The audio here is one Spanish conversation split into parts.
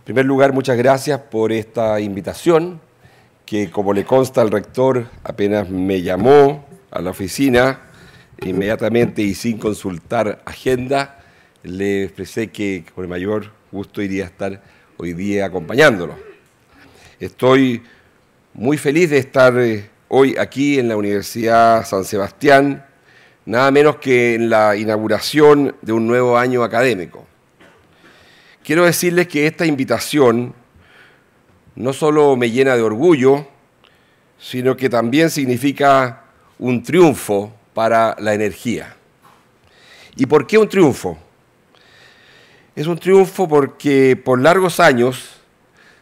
En primer lugar, muchas gracias por esta invitación, que como le consta al rector, apenas me llamó a la oficina, inmediatamente y sin consultar agenda, le expresé que con el mayor gusto iría a estar hoy día acompañándolo. Estoy muy feliz de estar eh, hoy aquí en la Universidad San Sebastián, nada menos que en la inauguración de un nuevo año académico. Quiero decirles que esta invitación no solo me llena de orgullo, sino que también significa un triunfo para la energía. ¿Y por qué un triunfo? Es un triunfo porque por largos años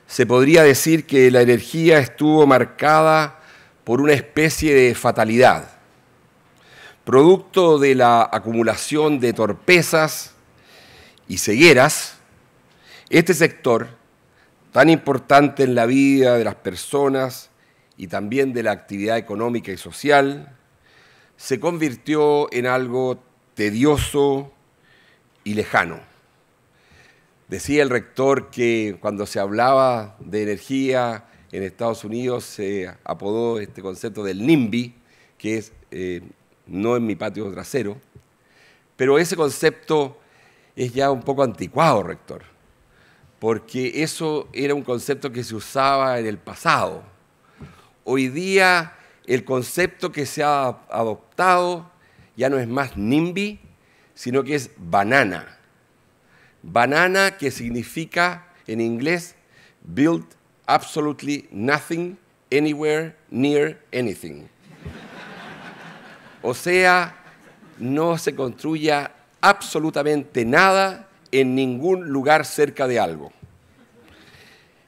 se podría decir que la energía estuvo marcada por una especie de fatalidad, producto de la acumulación de torpezas y cegueras este sector, tan importante en la vida de las personas y también de la actividad económica y social, se convirtió en algo tedioso y lejano. Decía el rector que cuando se hablaba de energía en Estados Unidos se apodó este concepto del NIMBY, que es eh, no en mi patio trasero, pero ese concepto es ya un poco anticuado, rector porque eso era un concepto que se usaba en el pasado. Hoy día el concepto que se ha adoptado ya no es más NIMBY, sino que es banana. Banana que significa en inglés build absolutely nothing, anywhere, near anything. O sea, no se construya absolutamente nada en ningún lugar cerca de algo.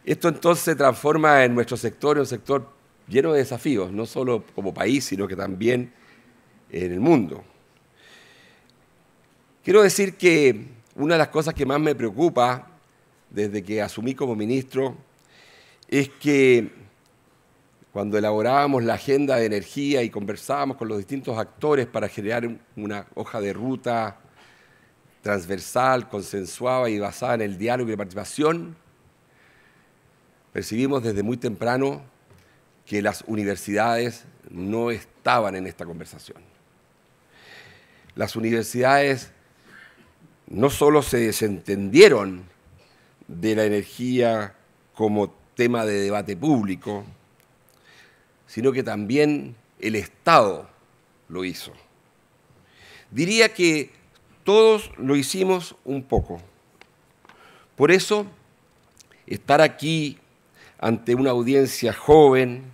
Esto entonces se transforma en nuestro sector en un sector lleno de desafíos, no solo como país, sino que también en el mundo. Quiero decir que una de las cosas que más me preocupa desde que asumí como ministro es que cuando elaborábamos la agenda de energía y conversábamos con los distintos actores para generar una hoja de ruta, transversal, consensuada y basada en el diálogo y la participación, percibimos desde muy temprano que las universidades no estaban en esta conversación. Las universidades no solo se desentendieron de la energía como tema de debate público, sino que también el Estado lo hizo. Diría que todos lo hicimos un poco. Por eso, estar aquí ante una audiencia joven,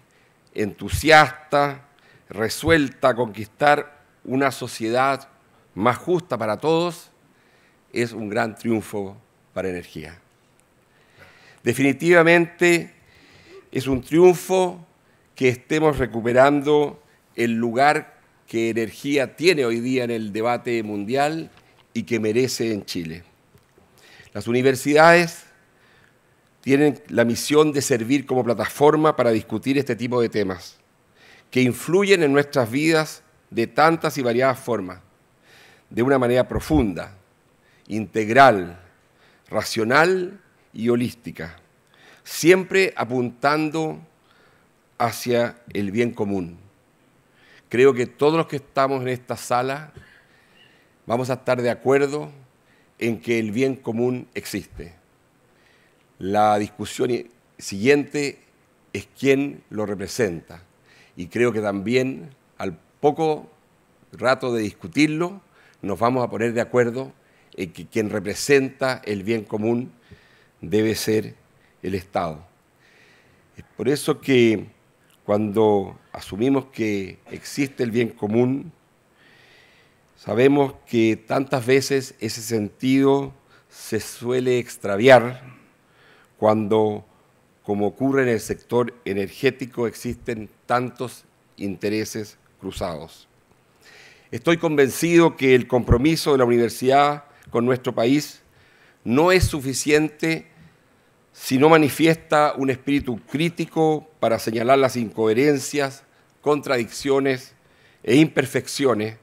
entusiasta, resuelta a conquistar una sociedad más justa para todos, es un gran triunfo para energía. Definitivamente es un triunfo que estemos recuperando el lugar que energía tiene hoy día en el debate mundial y que merece en Chile. Las universidades tienen la misión de servir como plataforma para discutir este tipo de temas, que influyen en nuestras vidas de tantas y variadas formas, de una manera profunda, integral, racional y holística, siempre apuntando hacia el bien común. Creo que todos los que estamos en esta sala vamos a estar de acuerdo en que el bien común existe. La discusión siguiente es quién lo representa. Y creo que también al poco rato de discutirlo, nos vamos a poner de acuerdo en que quien representa el bien común debe ser el Estado. Es por eso que cuando asumimos que existe el bien común, sabemos que tantas veces ese sentido se suele extraviar cuando, como ocurre en el sector energético, existen tantos intereses cruzados. Estoy convencido que el compromiso de la universidad con nuestro país no es suficiente si no manifiesta un espíritu crítico para señalar las incoherencias contradicciones e imperfecciones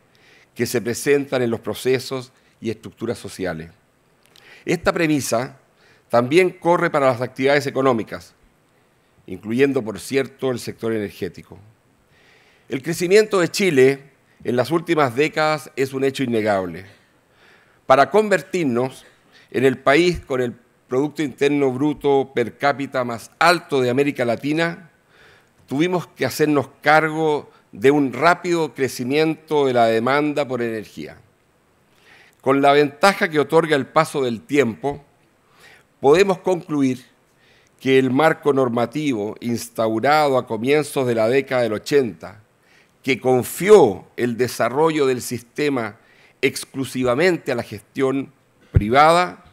que se presentan en los procesos y estructuras sociales. Esta premisa también corre para las actividades económicas, incluyendo, por cierto, el sector energético. El crecimiento de Chile en las últimas décadas es un hecho innegable. Para convertirnos en el país con el Producto Interno Bruto per cápita más alto de América Latina, tuvimos que hacernos cargo de un rápido crecimiento de la demanda por energía. Con la ventaja que otorga el paso del tiempo, podemos concluir que el marco normativo instaurado a comienzos de la década del 80, que confió el desarrollo del sistema exclusivamente a la gestión privada,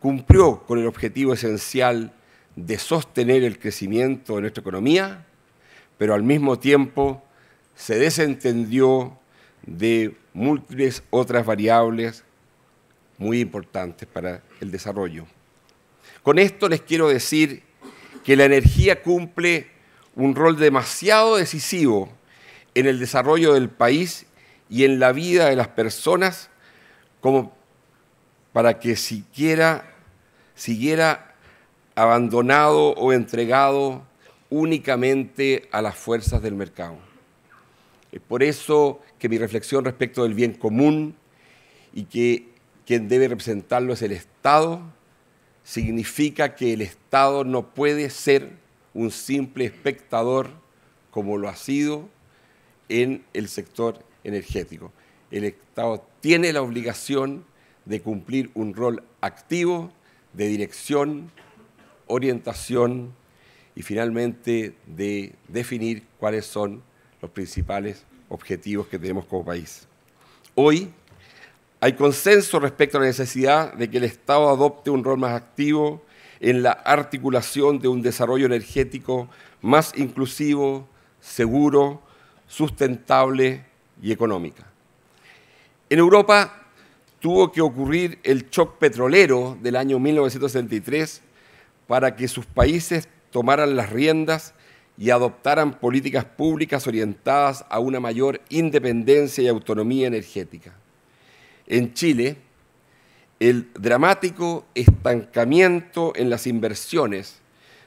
cumplió con el objetivo esencial de sostener el crecimiento de nuestra economía, pero al mismo tiempo se desentendió de múltiples otras variables muy importantes para el desarrollo. Con esto les quiero decir que la energía cumple un rol demasiado decisivo en el desarrollo del país y en la vida de las personas como para que siquiera siguiera abandonado o entregado únicamente a las fuerzas del mercado. Es por eso que mi reflexión respecto del bien común y que quien debe representarlo es el Estado, significa que el Estado no puede ser un simple espectador como lo ha sido en el sector energético. El Estado tiene la obligación de cumplir un rol activo de dirección, orientación y finalmente de definir cuáles son los principales objetivos que tenemos como país. Hoy hay consenso respecto a la necesidad de que el Estado adopte un rol más activo en la articulación de un desarrollo energético más inclusivo, seguro, sustentable y económica. En Europa tuvo que ocurrir el shock petrolero del año 1973 para que sus países tomaran las riendas y adoptaran políticas públicas orientadas a una mayor independencia y autonomía energética. En Chile, el dramático estancamiento en las inversiones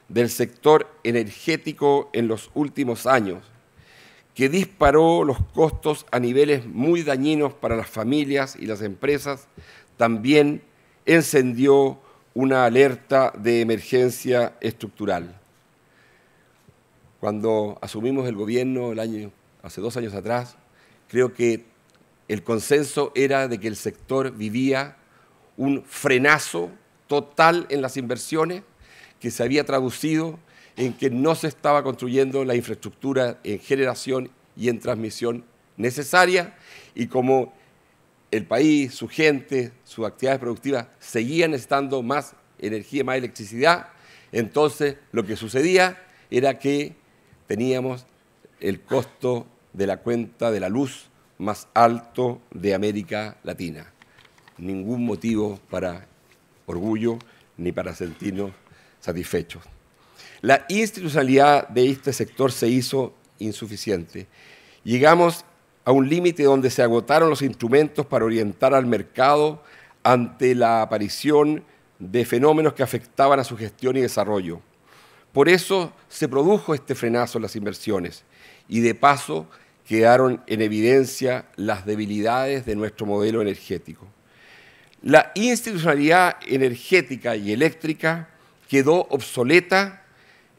del sector energético en los últimos años, que disparó los costos a niveles muy dañinos para las familias y las empresas, también encendió una alerta de emergencia estructural. Cuando asumimos el gobierno el año, hace dos años atrás, creo que el consenso era de que el sector vivía un frenazo total en las inversiones que se había traducido en que no se estaba construyendo la infraestructura en generación y en transmisión necesaria y como el país, su gente, sus actividades productivas seguían necesitando más energía, más electricidad. Entonces, lo que sucedía era que teníamos el costo de la cuenta de la luz más alto de América Latina. Ningún motivo para orgullo ni para sentirnos satisfechos. La institucionalidad de este sector se hizo insuficiente. Llegamos a un límite donde se agotaron los instrumentos para orientar al mercado ante la aparición de fenómenos que afectaban a su gestión y desarrollo. Por eso se produjo este frenazo en las inversiones y de paso quedaron en evidencia las debilidades de nuestro modelo energético. La institucionalidad energética y eléctrica quedó obsoleta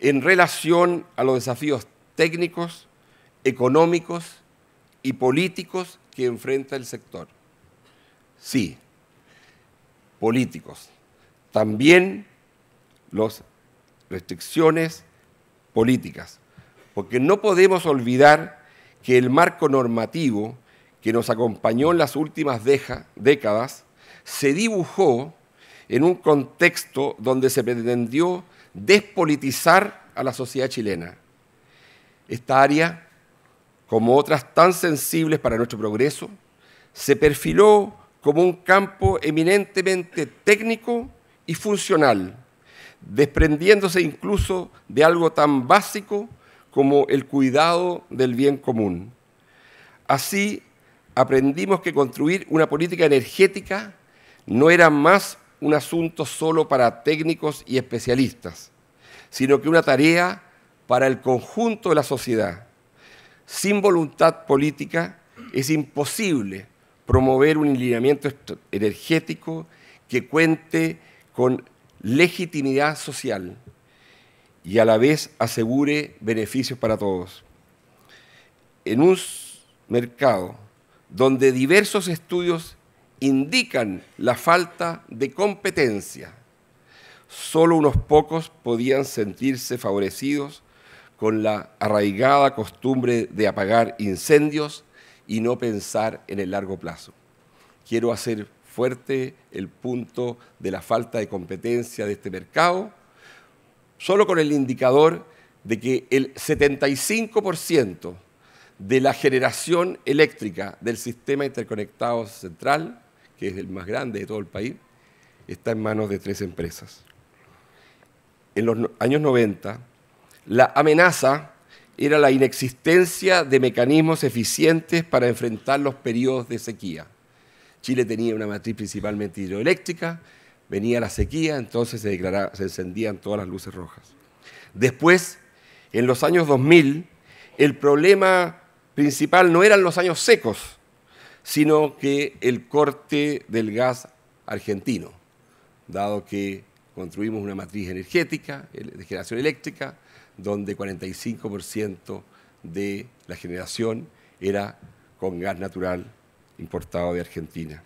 en relación a los desafíos técnicos, económicos y políticos que enfrenta el sector. Sí, políticos. También las restricciones políticas, porque no podemos olvidar que el marco normativo que nos acompañó en las últimas décadas se dibujó en un contexto donde se pretendió despolitizar a la sociedad chilena. Esta área como otras tan sensibles para nuestro progreso, se perfiló como un campo eminentemente técnico y funcional, desprendiéndose incluso de algo tan básico como el cuidado del bien común. Así aprendimos que construir una política energética no era más un asunto solo para técnicos y especialistas, sino que una tarea para el conjunto de la sociedad sin voluntad política es imposible promover un lineamiento energético que cuente con legitimidad social y a la vez asegure beneficios para todos. En un mercado donde diversos estudios indican la falta de competencia, solo unos pocos podían sentirse favorecidos con la arraigada costumbre de apagar incendios y no pensar en el largo plazo. Quiero hacer fuerte el punto de la falta de competencia de este mercado, solo con el indicador de que el 75% de la generación eléctrica del sistema interconectado central, que es el más grande de todo el país, está en manos de tres empresas. En los años 90, la amenaza era la inexistencia de mecanismos eficientes para enfrentar los periodos de sequía. Chile tenía una matriz principalmente hidroeléctrica, venía la sequía, entonces se, se encendían todas las luces rojas. Después, en los años 2000, el problema principal no eran los años secos, sino que el corte del gas argentino, dado que construimos una matriz energética, de generación eléctrica, donde 45% de la generación era con gas natural importado de Argentina.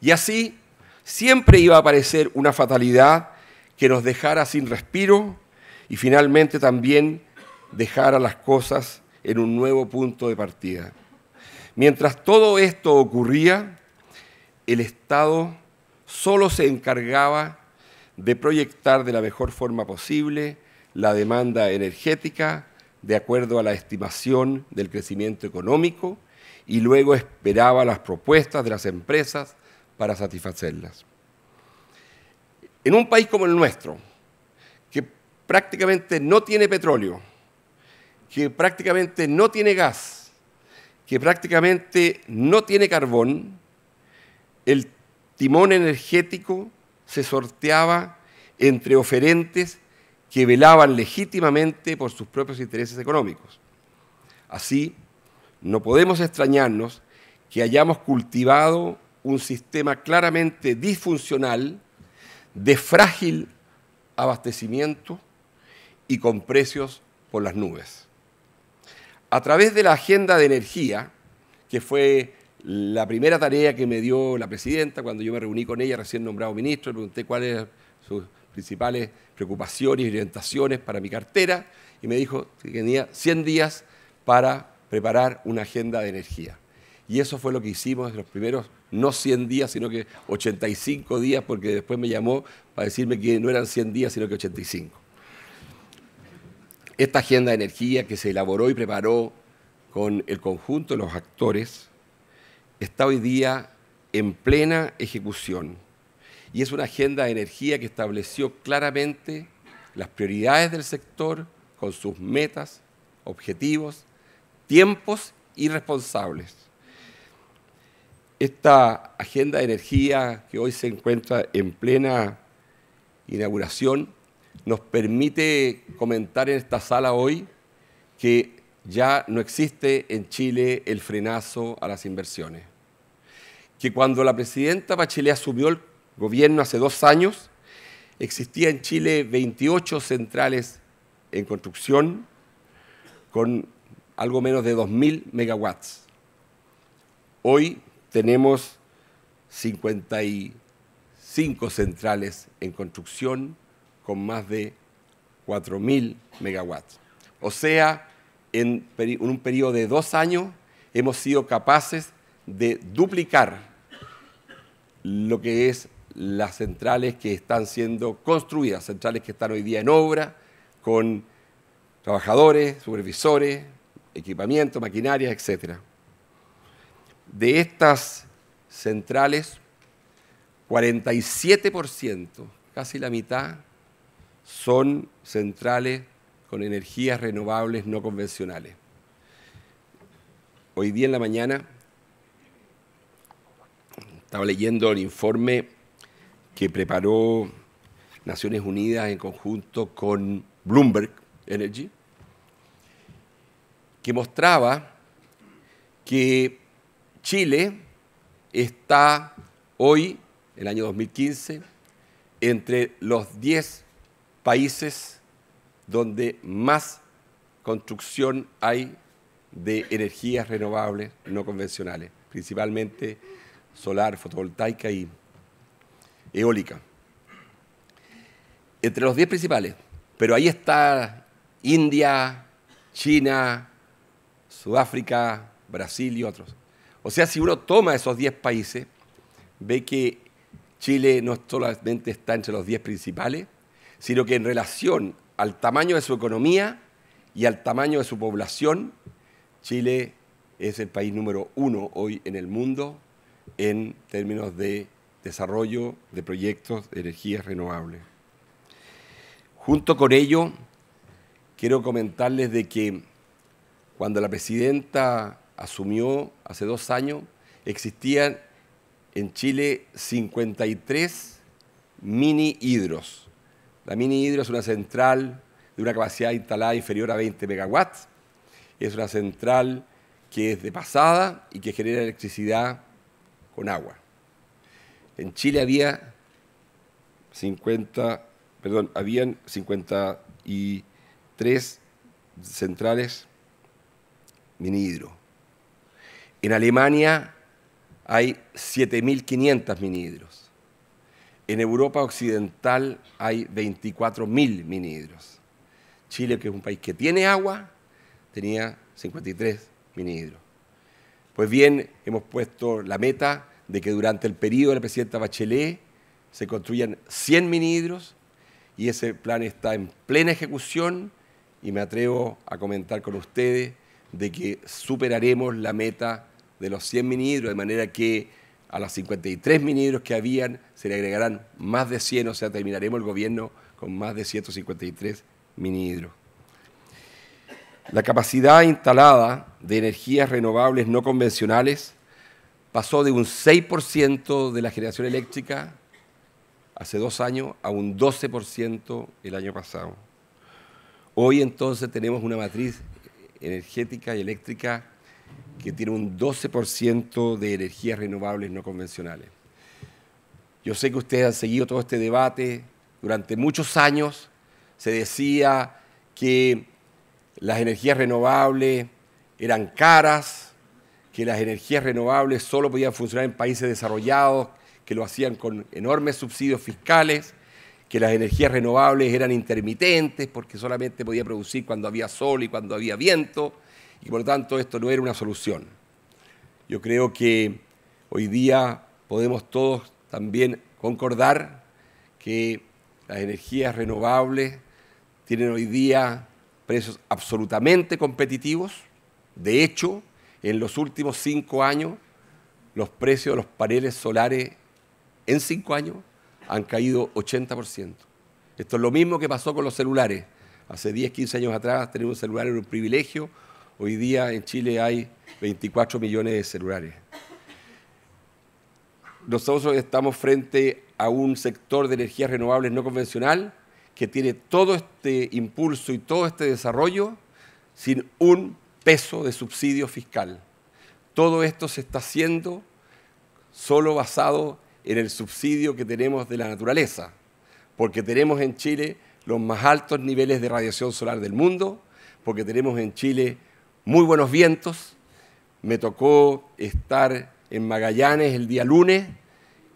Y así siempre iba a aparecer una fatalidad que nos dejara sin respiro y finalmente también dejara las cosas en un nuevo punto de partida. Mientras todo esto ocurría, el Estado solo se encargaba de proyectar de la mejor forma posible la demanda energética de acuerdo a la estimación del crecimiento económico y luego esperaba las propuestas de las empresas para satisfacerlas. En un país como el nuestro, que prácticamente no tiene petróleo, que prácticamente no tiene gas, que prácticamente no tiene carbón, el timón energético se sorteaba entre oferentes que velaban legítimamente por sus propios intereses económicos. Así, no podemos extrañarnos que hayamos cultivado un sistema claramente disfuncional, de frágil abastecimiento y con precios por las nubes. A través de la agenda de energía, que fue la primera tarea que me dio la presidenta cuando yo me reuní con ella, recién nombrado ministro, le pregunté cuáles sus principales preocupaciones y orientaciones para mi cartera y me dijo que tenía 100 días para preparar una agenda de energía. Y eso fue lo que hicimos en los primeros, no 100 días, sino que 85 días, porque después me llamó para decirme que no eran 100 días, sino que 85. Esta agenda de energía que se elaboró y preparó con el conjunto de los actores, está hoy día en plena ejecución y es una agenda de energía que estableció claramente las prioridades del sector con sus metas, objetivos, tiempos y responsables. Esta agenda de energía que hoy se encuentra en plena inauguración nos permite comentar en esta sala hoy que ya no existe en Chile el frenazo a las inversiones que cuando la presidenta Bachelet asumió el gobierno hace dos años, existía en Chile 28 centrales en construcción con algo menos de 2.000 megawatts. Hoy tenemos 55 centrales en construcción con más de 4.000 megawatts. O sea, en un periodo de dos años hemos sido capaces de duplicar lo que es las centrales que están siendo construidas, centrales que están hoy día en obra, con trabajadores, supervisores, equipamiento, maquinaria, etc. De estas centrales, 47%, casi la mitad, son centrales con energías renovables no convencionales. Hoy día en la mañana estaba leyendo el informe que preparó Naciones Unidas en conjunto con Bloomberg Energy, que mostraba que Chile está hoy, el año 2015, entre los 10 países donde más construcción hay de energías renovables no convencionales, principalmente solar, fotovoltaica y eólica. Entre los 10 principales, pero ahí está India, China, Sudáfrica, Brasil y otros. O sea, si uno toma esos 10 países, ve que Chile no solamente está entre los 10 principales, sino que en relación al tamaño de su economía y al tamaño de su población, Chile es el país número uno hoy en el mundo en términos de desarrollo de proyectos de energías renovables. Junto con ello, quiero comentarles de que cuando la presidenta asumió hace dos años, existían en Chile 53 mini hidros. La mini hidro es una central de una capacidad instalada inferior a 20 megawatts. Es una central que es de pasada y que genera electricidad con agua. En Chile había 50, perdón, habían 53 centrales minidro. En Alemania hay 7.500 minidros. En Europa Occidental hay 24.000 minidros. Chile, que es un país que tiene agua, tenía 53 minidros. Pues bien, hemos puesto la meta de que durante el periodo de la presidenta Bachelet se construyan 100 minidros y ese plan está en plena ejecución y me atrevo a comentar con ustedes de que superaremos la meta de los 100 minidros, de manera que a los 53 minidros que habían se le agregarán más de 100, o sea, terminaremos el gobierno con más de 153 minidros. La capacidad instalada de energías renovables no convencionales pasó de un 6% de la generación eléctrica hace dos años a un 12% el año pasado. Hoy entonces tenemos una matriz energética y eléctrica que tiene un 12% de energías renovables no convencionales. Yo sé que ustedes han seguido todo este debate. Durante muchos años se decía que las energías renovables eran caras, que las energías renovables solo podían funcionar en países desarrollados, que lo hacían con enormes subsidios fiscales, que las energías renovables eran intermitentes porque solamente podía producir cuando había sol y cuando había viento, y por lo tanto esto no era una solución. Yo creo que hoy día podemos todos también concordar que las energías renovables tienen hoy día precios absolutamente competitivos. De hecho, en los últimos cinco años, los precios de los paneles solares en cinco años han caído 80%. Esto es lo mismo que pasó con los celulares. Hace 10, 15 años atrás tener un celular era un privilegio. Hoy día en Chile hay 24 millones de celulares. Nosotros estamos frente a un sector de energías renovables no convencional que tiene todo este impulso y todo este desarrollo sin un peso de subsidio fiscal. Todo esto se está haciendo solo basado en el subsidio que tenemos de la naturaleza, porque tenemos en Chile los más altos niveles de radiación solar del mundo, porque tenemos en Chile muy buenos vientos. Me tocó estar en Magallanes el día lunes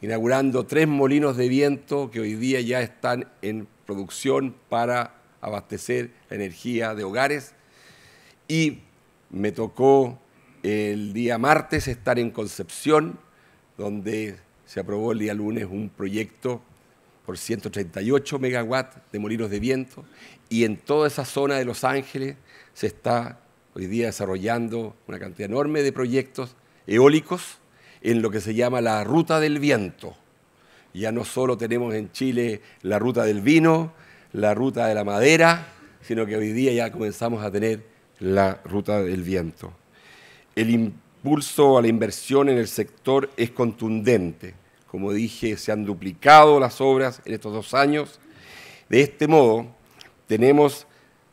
inaugurando tres molinos de viento que hoy día ya están en producción para abastecer la energía de hogares. Y me tocó el día martes estar en Concepción, donde se aprobó el día lunes un proyecto por 138 megawatts de molinos de viento y en toda esa zona de Los Ángeles se está hoy día desarrollando una cantidad enorme de proyectos eólicos en lo que se llama la ruta del viento. Ya no solo tenemos en Chile la ruta del vino, la ruta de la madera, sino que hoy día ya comenzamos a tener la ruta del viento. El impulso a la inversión en el sector es contundente. Como dije, se han duplicado las obras en estos dos años. De este modo, tenemos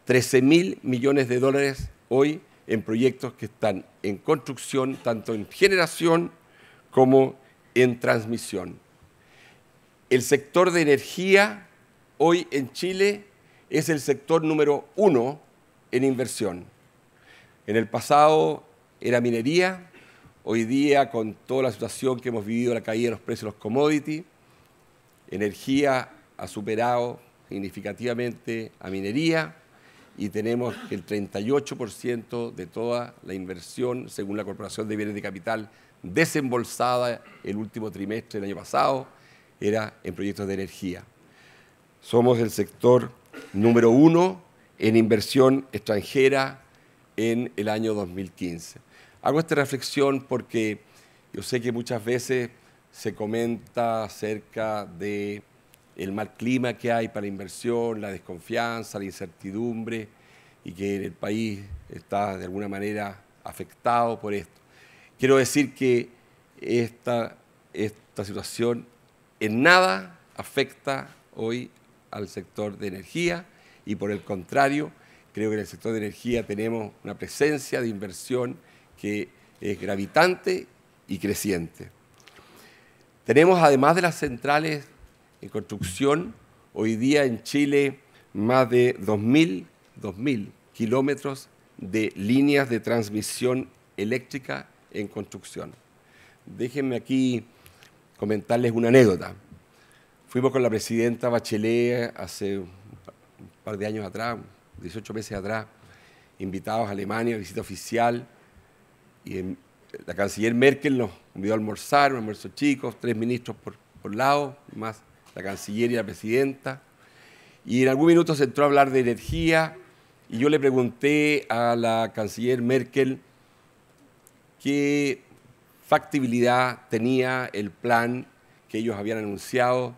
13 mil millones de dólares hoy en proyectos que están en construcción, tanto en generación como en transmisión. El sector de energía hoy en Chile es el sector número uno en inversión. En el pasado era minería, hoy día con toda la situación que hemos vivido, la caída de los precios de los commodities, energía ha superado significativamente a minería y tenemos el 38% de toda la inversión, según la Corporación de Bienes de Capital, desembolsada el último trimestre del año pasado era en proyectos de energía. Somos el sector número uno en inversión extranjera en el año 2015. Hago esta reflexión porque yo sé que muchas veces se comenta acerca de el mal clima que hay para la inversión, la desconfianza, la incertidumbre y que el país está de alguna manera afectado por esto. Quiero decir que esta, esta situación en nada afecta hoy al sector de energía y por el contrario, creo que en el sector de energía tenemos una presencia de inversión que es gravitante y creciente. Tenemos, además de las centrales en construcción, hoy día en Chile más de 2.000, 2000 kilómetros de líneas de transmisión eléctrica en construcción. Déjenme aquí comentarles una anécdota. Fuimos con la presidenta Bachelet hace un par de años atrás, 18 meses atrás, invitados a Alemania, visita oficial, y la canciller Merkel nos invitó a almorzar, un almuerzo chico, tres ministros por, por lado, más la canciller y la presidenta. Y en algún minuto se entró a hablar de energía y yo le pregunté a la canciller Merkel ¿Qué factibilidad tenía el plan que ellos habían anunciado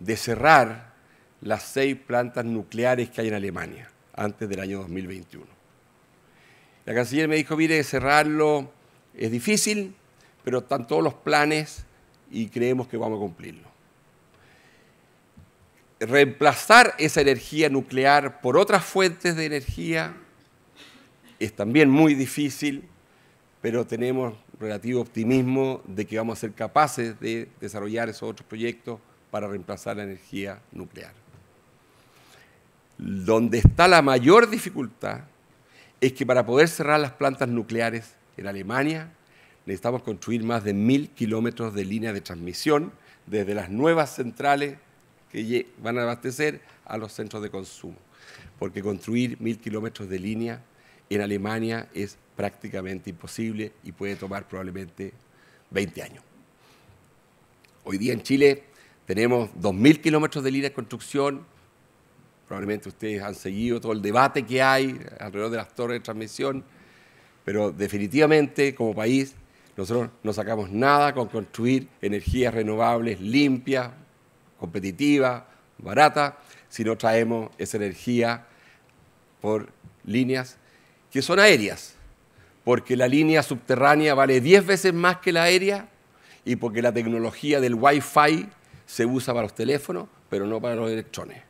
de cerrar las seis plantas nucleares que hay en Alemania antes del año 2021? La canciller me dijo, mire, cerrarlo es difícil, pero están todos los planes y creemos que vamos a cumplirlo. Reemplazar esa energía nuclear por otras fuentes de energía es también muy difícil pero tenemos relativo optimismo de que vamos a ser capaces de desarrollar esos otros proyectos para reemplazar la energía nuclear. Donde está la mayor dificultad es que para poder cerrar las plantas nucleares en Alemania necesitamos construir más de mil kilómetros de línea de transmisión desde las nuevas centrales que van a abastecer a los centros de consumo, porque construir mil kilómetros de línea en Alemania es prácticamente imposible y puede tomar probablemente 20 años. Hoy día en Chile tenemos 2.000 kilómetros de línea de construcción. Probablemente ustedes han seguido todo el debate que hay alrededor de las torres de transmisión, pero definitivamente como país nosotros no sacamos nada con construir energías renovables limpias, competitivas, baratas, si no traemos esa energía por líneas que son aéreas porque la línea subterránea vale 10 veces más que la aérea y porque la tecnología del Wi-Fi se usa para los teléfonos, pero no para los electrones.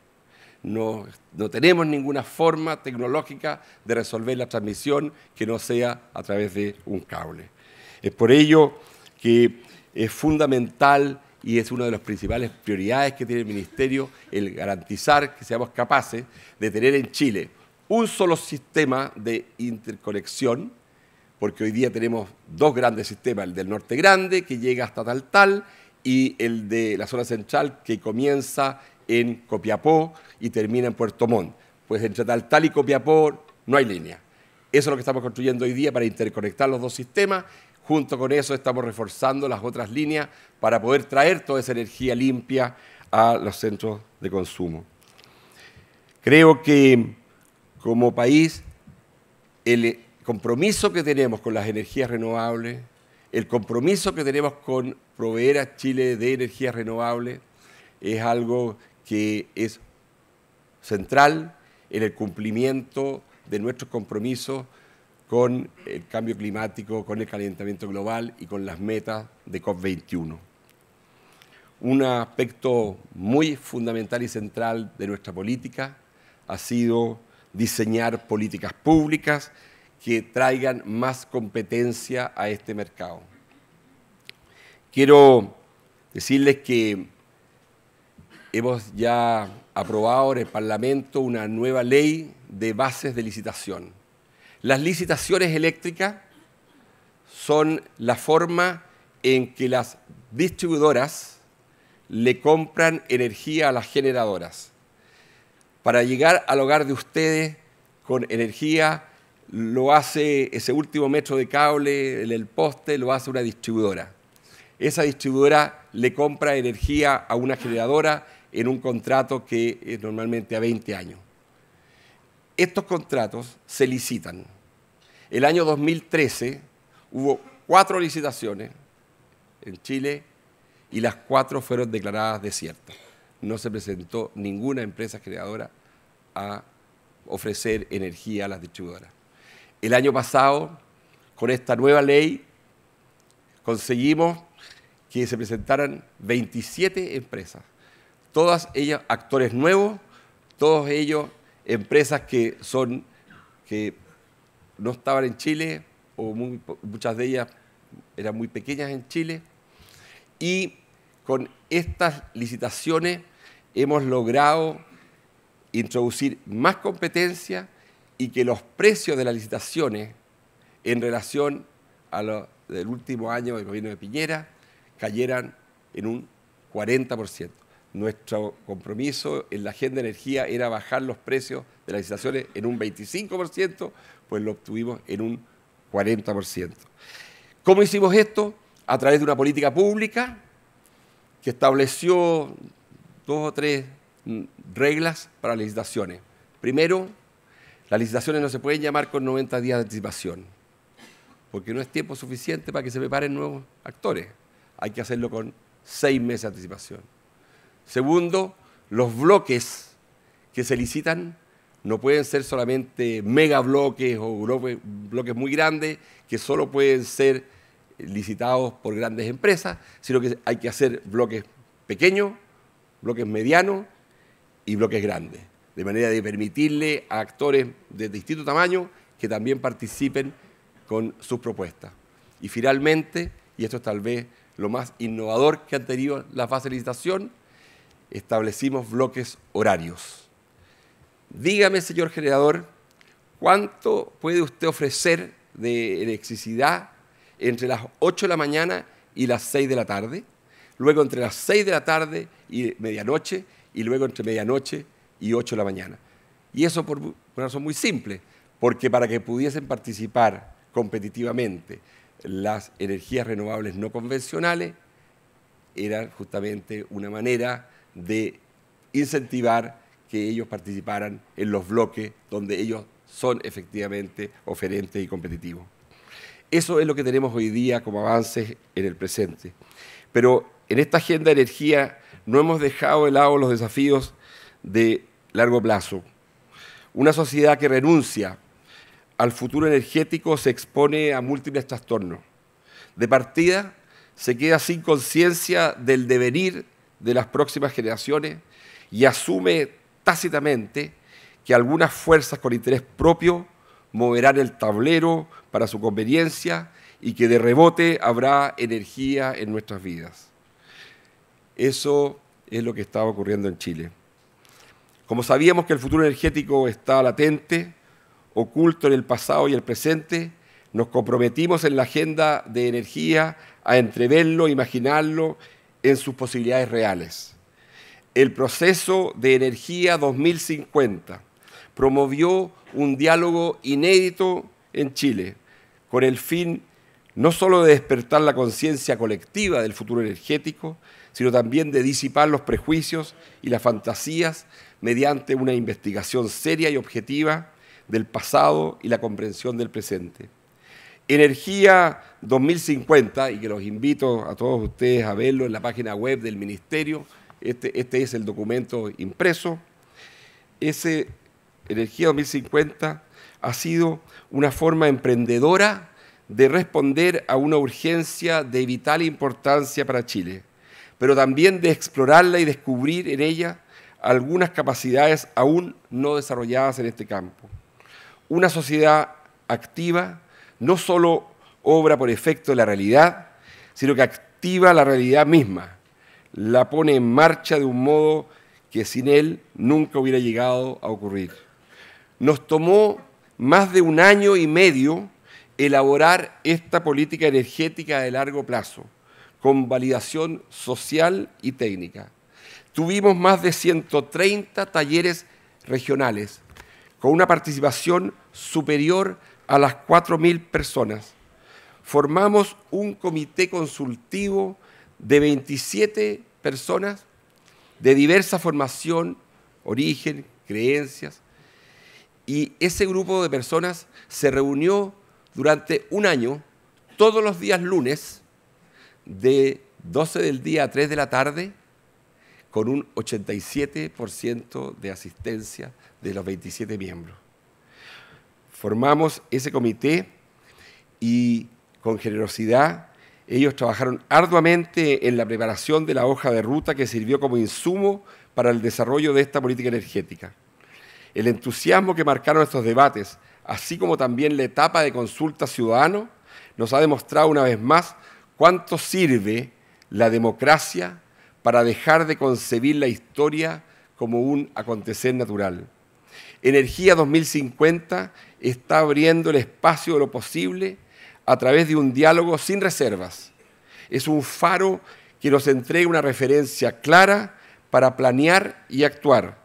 No, no tenemos ninguna forma tecnológica de resolver la transmisión que no sea a través de un cable. Es por ello que es fundamental y es una de las principales prioridades que tiene el Ministerio el garantizar que seamos capaces de tener en Chile un solo sistema de interconexión porque hoy día tenemos dos grandes sistemas, el del norte grande, que llega hasta Taltal y el de la zona central, que comienza en Copiapó y termina en Puerto Montt. Pues entre Taltal y Copiapó no hay línea. Eso es lo que estamos construyendo hoy día para interconectar los dos sistemas. Junto con eso estamos reforzando las otras líneas para poder traer toda esa energía limpia a los centros de consumo. Creo que como país el, compromiso que tenemos con las energías renovables, el compromiso que tenemos con proveer a Chile de energías renovables, es algo que es central en el cumplimiento de nuestros compromisos con el cambio climático, con el calentamiento global y con las metas de COP21. Un aspecto muy fundamental y central de nuestra política ha sido diseñar políticas públicas que traigan más competencia a este mercado. Quiero decirles que hemos ya aprobado en el Parlamento una nueva ley de bases de licitación. Las licitaciones eléctricas son la forma en que las distribuidoras le compran energía a las generadoras para llegar al hogar de ustedes con energía lo hace ese último metro de cable, el, el poste, lo hace una distribuidora. Esa distribuidora le compra energía a una generadora en un contrato que es normalmente a 20 años. Estos contratos se licitan. El año 2013 hubo cuatro licitaciones en Chile y las cuatro fueron declaradas desiertas. No se presentó ninguna empresa generadora a ofrecer energía a las distribuidoras el año pasado, con esta nueva ley, conseguimos que se presentaran 27 empresas, todas ellas actores nuevos, todos ellos empresas que son que no estaban en Chile o muchas de ellas eran muy pequeñas en Chile y con estas licitaciones hemos logrado introducir más competencia y que los precios de las licitaciones en relación a del último año del gobierno de Piñera cayeran en un 40%. Nuestro compromiso en la agenda de energía era bajar los precios de las licitaciones en un 25%, pues lo obtuvimos en un 40%. ¿Cómo hicimos esto? A través de una política pública que estableció dos o tres reglas para las licitaciones. Primero, las licitaciones no se pueden llamar con 90 días de anticipación, porque no es tiempo suficiente para que se preparen nuevos actores. Hay que hacerlo con seis meses de anticipación. Segundo, los bloques que se licitan no pueden ser solamente mega bloques o bloques muy grandes que solo pueden ser licitados por grandes empresas, sino que hay que hacer bloques pequeños, bloques medianos y bloques grandes de manera de permitirle a actores de distinto tamaño que también participen con sus propuestas. Y finalmente, y esto es tal vez lo más innovador que ha tenido la facilitación de licitación, establecimos bloques horarios. Dígame, señor generador, ¿cuánto puede usted ofrecer de electricidad entre las 8 de la mañana y las 6 de la tarde? Luego entre las 6 de la tarde y medianoche, y luego entre medianoche y 8 de la mañana. Y eso por una razón muy simple, porque para que pudiesen participar competitivamente las energías renovables no convencionales, era justamente una manera de incentivar que ellos participaran en los bloques donde ellos son efectivamente oferentes y competitivos. Eso es lo que tenemos hoy día como avances en el presente. Pero en esta agenda de energía no hemos dejado de lado los desafíos de largo plazo. Una sociedad que renuncia al futuro energético se expone a múltiples trastornos. De partida, se queda sin conciencia del devenir de las próximas generaciones y asume tácitamente que algunas fuerzas con interés propio moverán el tablero para su conveniencia y que de rebote habrá energía en nuestras vidas. Eso es lo que estaba ocurriendo en Chile. Como sabíamos que el futuro energético está latente, oculto en el pasado y el presente, nos comprometimos en la agenda de energía a entreverlo, imaginarlo en sus posibilidades reales. El proceso de energía 2050 promovió un diálogo inédito en Chile con el fin no sólo de despertar la conciencia colectiva del futuro energético, sino también de disipar los prejuicios y las fantasías mediante una investigación seria y objetiva del pasado y la comprensión del presente. Energía 2050, y que los invito a todos ustedes a verlo en la página web del Ministerio, este, este es el documento impreso, ese Energía 2050 ha sido una forma emprendedora de responder a una urgencia de vital importancia para Chile, pero también de explorarla y descubrir en ella algunas capacidades aún no desarrolladas en este campo. Una sociedad activa no solo obra por efecto de la realidad, sino que activa la realidad misma, la pone en marcha de un modo que sin él nunca hubiera llegado a ocurrir. Nos tomó más de un año y medio elaborar esta política energética de largo plazo, con validación social y técnica tuvimos más de 130 talleres regionales, con una participación superior a las 4.000 personas. Formamos un comité consultivo de 27 personas de diversa formación, origen, creencias, y ese grupo de personas se reunió durante un año, todos los días lunes, de 12 del día a 3 de la tarde, con un 87% de asistencia de los 27 miembros. Formamos ese comité y con generosidad ellos trabajaron arduamente en la preparación de la hoja de ruta que sirvió como insumo para el desarrollo de esta política energética. El entusiasmo que marcaron estos debates, así como también la etapa de consulta ciudadano, nos ha demostrado una vez más cuánto sirve la democracia para dejar de concebir la historia como un acontecer natural. Energía 2050 está abriendo el espacio de lo posible a través de un diálogo sin reservas. Es un faro que nos entrega una referencia clara para planear y actuar.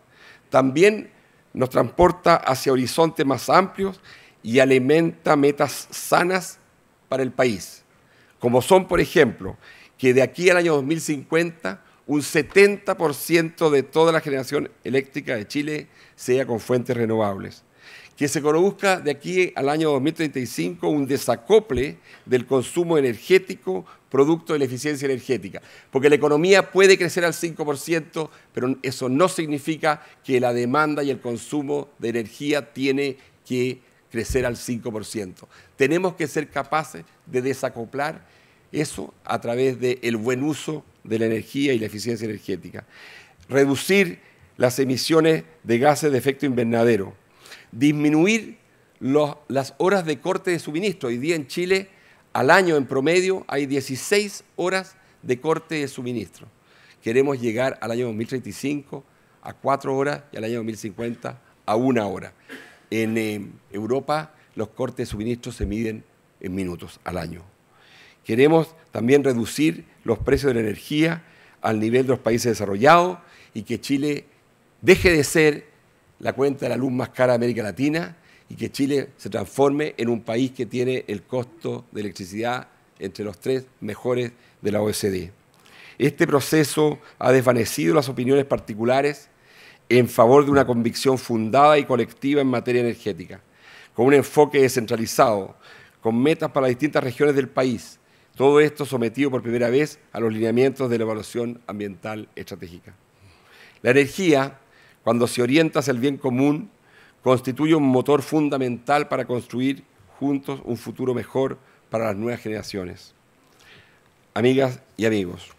También nos transporta hacia horizontes más amplios y alimenta metas sanas para el país, como son, por ejemplo, que de aquí al año 2050 un 70% de toda la generación eléctrica de Chile sea con fuentes renovables. Que se conozca de aquí al año 2035 un desacople del consumo energético producto de la eficiencia energética. Porque la economía puede crecer al 5%, pero eso no significa que la demanda y el consumo de energía tiene que crecer al 5%. Tenemos que ser capaces de desacoplar eso a través del el buen uso de la energía y la eficiencia energética. Reducir las emisiones de gases de efecto invernadero. Disminuir las horas de corte de suministro. Hoy día en Chile, al año en promedio, hay 16 horas de corte de suministro. Queremos llegar al año 2035 a 4 horas y al año 2050 a 1 hora. En eh, Europa los cortes de suministro se miden en minutos al año. Queremos también reducir los precios de la energía al nivel de los países desarrollados y que Chile deje de ser la cuenta de la luz más cara de América Latina y que Chile se transforme en un país que tiene el costo de electricidad entre los tres mejores de la OECD. Este proceso ha desvanecido las opiniones particulares en favor de una convicción fundada y colectiva en materia energética, con un enfoque descentralizado, con metas para las distintas regiones del país, todo esto sometido por primera vez a los lineamientos de la evaluación ambiental estratégica. La energía, cuando se orienta hacia el bien común, constituye un motor fundamental para construir juntos un futuro mejor para las nuevas generaciones. Amigas y amigos,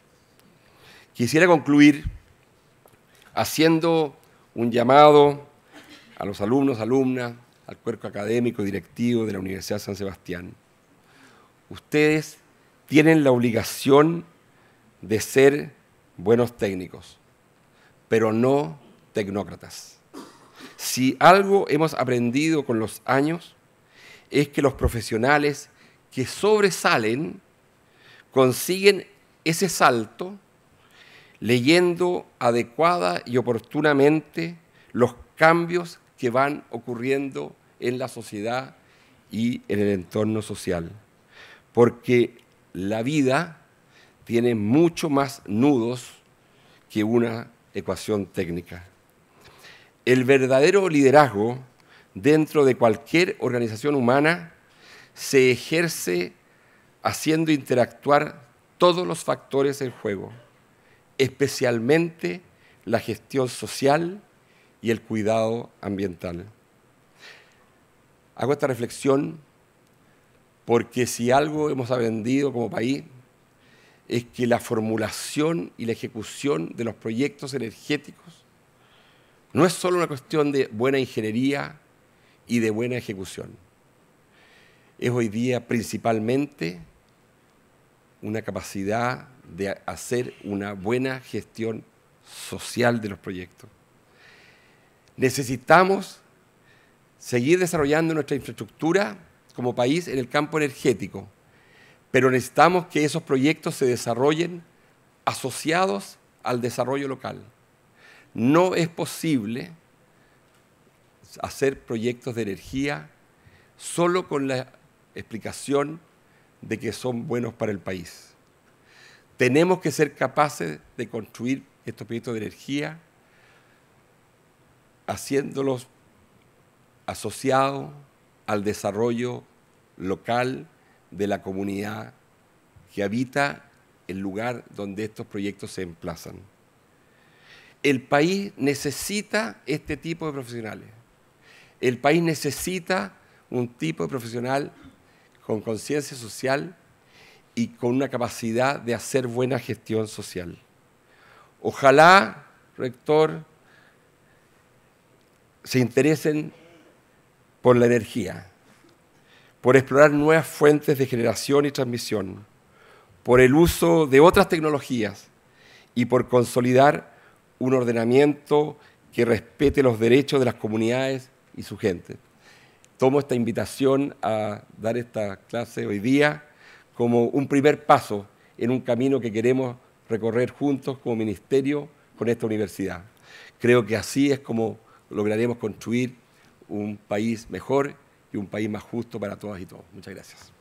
quisiera concluir haciendo un llamado a los alumnos, alumnas, al cuerpo académico y directivo de la Universidad de San Sebastián. Ustedes tienen la obligación de ser buenos técnicos, pero no tecnócratas. Si algo hemos aprendido con los años es que los profesionales que sobresalen consiguen ese salto leyendo adecuada y oportunamente los cambios que van ocurriendo en la sociedad y en el entorno social. Porque la vida tiene mucho más nudos que una ecuación técnica. El verdadero liderazgo dentro de cualquier organización humana se ejerce haciendo interactuar todos los factores en juego, especialmente la gestión social y el cuidado ambiental. Hago esta reflexión porque si algo hemos aprendido como país es que la formulación y la ejecución de los proyectos energéticos no es solo una cuestión de buena ingeniería y de buena ejecución. Es hoy día principalmente una capacidad de hacer una buena gestión social de los proyectos. Necesitamos seguir desarrollando nuestra infraestructura como país en el campo energético, pero necesitamos que esos proyectos se desarrollen asociados al desarrollo local. No es posible hacer proyectos de energía solo con la explicación de que son buenos para el país. Tenemos que ser capaces de construir estos proyectos de energía haciéndolos asociados al desarrollo local de la comunidad que habita el lugar donde estos proyectos se emplazan. El país necesita este tipo de profesionales. El país necesita un tipo de profesional con conciencia social y con una capacidad de hacer buena gestión social. Ojalá, rector, se interesen por la energía, por explorar nuevas fuentes de generación y transmisión, por el uso de otras tecnologías y por consolidar un ordenamiento que respete los derechos de las comunidades y su gente. Tomo esta invitación a dar esta clase hoy día como un primer paso en un camino que queremos recorrer juntos como ministerio con esta universidad. Creo que así es como lograremos construir un país mejor y un país más justo para todas y todos. Muchas gracias.